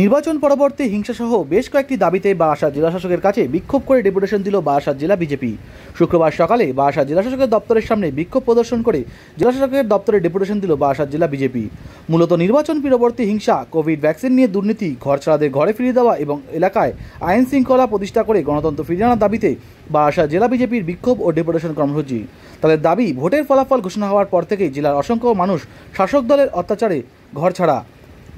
নির্বাচন পরবর্তী হিংসাসহ বেশ কয়েকটি দাবিতে বারাসাত জেলাশাসকের কাছে বিক্ষোভ করে ডেপুটেশন দিল বারাসাত জেলা বিজেপি শুক্রবার সকালে বারাসাত জেলাশাসকের দপ্তরের সামনে বিক্ষোভ প্রদর্শন করে জেলাশাসকের দপ্তরে ডেপুটেশন দিল বারাসাত জেলা বিজেপি মূলত নির্বাচন পরবর্তী হিংসা কোভিড ভ্যাকসিন নিয়ে দুর্নীতি ঘরছাড়াদের ঘরে ফিরিয়ে দেওয়া এবং এলাকায় আইন শৃঙ্খলা প্রতিষ্ঠা করে গণতন্ত্র ফিরিয়ে আনার দাবিতে বারাসাত জেলা বিজেপির বিক্ষোভ ও ডেপুটেশন কর্মসূচি তাদের দাবি ভোটের ফলাফল ঘোষণা হওয়ার পর থেকেই জেলার অসংখ্য মানুষ শাসক দলের অত্যাচারে ঘরছাড়া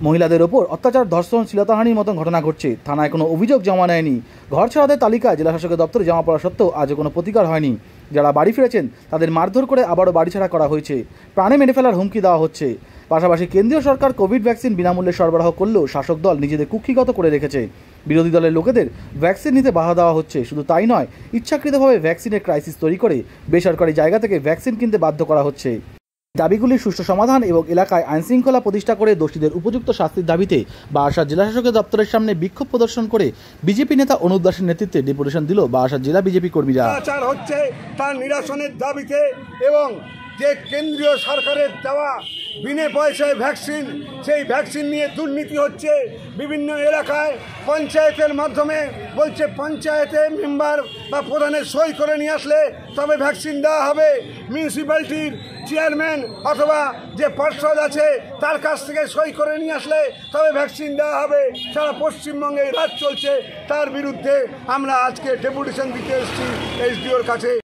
মহিলাদের ওপর অত্যাচার ধর্ষণ শিলতাহানির মতন ঘটনা ঘটছে থানায় কোনো অভিযোগ জমা নেয়নি ঘর ছাড়াদের তালিকায় জেলাশাসকের দপ্তরে জমা পড়া সত্ত্বেও আজও কোনো প্রতিকার হয়নি যারা বাড়ি ফিরেছেন তাদের মারধর করে আবারও বাড়ি ছাড়া করা হয়েছে প্রাণে মেরে ফেলার হুমকি দেওয়া হচ্ছে পাশাপাশি কেন্দ্রীয় সরকার কোভিড ভ্যাকসিন বিনামূল্যে সরবরাহ করলেও শাসক দল নিজেদের কুক্ষিগত করে রেখেছে বিরোধী দলের লোকেদের ভ্যাকসিন নিতে বাধা দেওয়া হচ্ছে শুধু তাই নয় ইচ্ছাকৃতভাবে ভ্যাকসিনের ক্রাইসিস তৈরি করে বেসরকারি জায়গা থেকে ভ্যাকসিন কিনতে বাধ্য করা হচ্ছে দাবিগুলির সুষ্ঠু সমাধান এবং এলাকায় আইনশৃঙ্খলা প্রতিষ্ঠা করে দোষীদের উপযুক্ত শাস্তির দাবিতে জেলা শাসকের দপ্তরের সামনে বিক্ষোভ প্রদর্শন করে বিজেপি নেতা অনুপ দাসের নেতৃত্বে ডেপুটেশন দিল বারাসা জেলা বিজেপি কর্মীরা হচ্ছে তার নিরাসনের দাবিতে এবং যে কেন্দ্রীয় সরকারের দেওয়া বিনে পয়সায় ভ্যাকসিন সেই ভ্যাকসিন নিয়ে দুর্নীতি হচ্ছে বিভিন্ন এলাকায় পঞ্চায়েতের মাধ্যমে বলছে পঞ্চায়েতে মেম্বার বা প্রধানের সই করে নিয়ে আসলে তবে ভ্যাকসিন দেওয়া হবে মিউনিসিপ্যালিটির চেয়ারম্যান অথবা যে পর্ষদ আছে তার কাছ থেকে সই করে নিয়ে আসলে তবে ভ্যাকসিন দেওয়া হবে সারা পশ্চিমবঙ্গে রাজ চলছে তার বিরুদ্ধে আমরা আজকে ডেপুটেশন দিতে এসেছি এসডিওর কাছে